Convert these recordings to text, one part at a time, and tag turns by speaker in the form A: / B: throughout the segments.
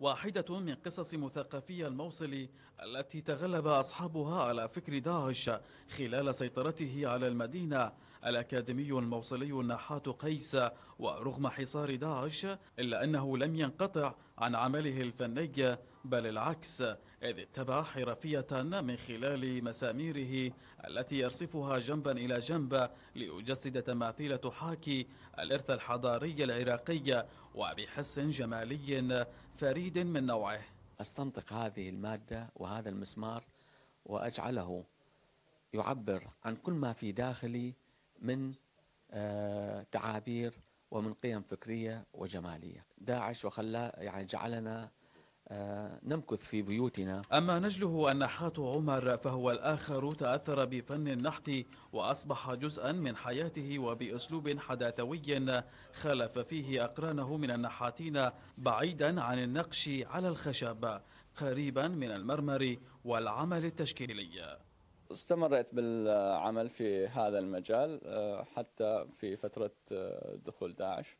A: واحدة من قصص مثقفي الموصل التي تغلب أصحابها على فكر داعش خلال سيطرته على المدينة الأكاديمي الموصلي النحات قيس ورغم حصار داعش إلا أنه لم ينقطع عن عمله الفني بل العكس إذ اتبع حرفية من خلال مساميره التي يرصفها جنبا إلى جنب ليجسد تماثيل تحاكي الإرث الحضاري العراقي وبحس جمالي فريد من نوعه أستنطق هذه المادة وهذا المسمار
B: وأجعله يعبر عن كل ما في داخلي من آه، تعابير ومن قيم فكرية وجمالية داعش وخلا
A: يعني جعلنا
B: نمكث في بيوتنا
A: أما نجله النحات عمر فهو الآخر تأثر بفن النحت وأصبح جزءا من حياته وبأسلوب حداثوي خالف فيه أقرانه من النحاتين بعيدا عن النقش على الخشب قريبا من المرمر والعمل التشكيلي
B: استمرت بالعمل في هذا المجال آه، حتى في فترة آه، دخول داعش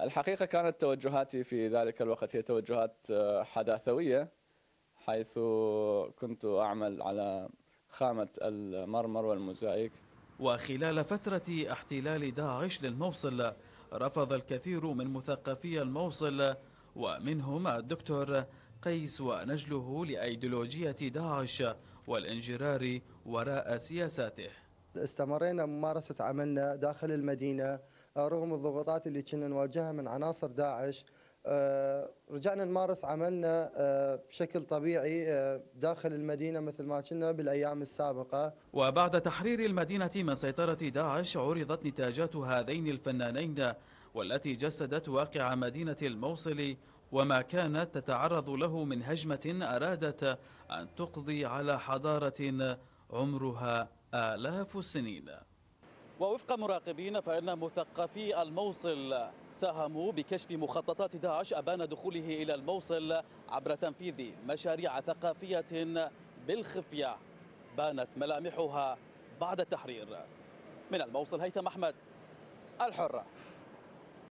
B: الحقيقة كانت توجهاتي في ذلك الوقت هي توجهات آه، حداثوية حيث كنت أعمل على خامة المرمر والموزايك
A: وخلال فترة
B: احتلال
A: داعش للموصل رفض الكثير من مثقفي الموصل ومنهم الدكتور قيس ونجله لأيديولوجية داعش والانجرار وراء سياساته
C: استمرينا ممارسة عملنا داخل المدينة آه، رغم الضغوطات اللي كنا نواجهها من عناصر داعش آه، رجعنا نمارس عملنا آه، بشكل طبيعي داخل المدينة مثل ما كنا بالأيام السابقة
A: وبعد تحرير المدينة من سيطرة داعش عرضت نتاجات هذين الفنانين والتي جسدت واقع مدينة الموصل وما كانت تتعرض له من هجمة أرادت أن تقضي على حضارة عمرها آلاف السنين ووفق مراقبين فإن مثقفي الموصل ساهموا بكشف مخططات داعش أبان دخوله إلى الموصل عبر تنفيذ مشاريع ثقافية بالخفية بانت ملامحها بعد التحرير من الموصل هيثم أحمد الحرة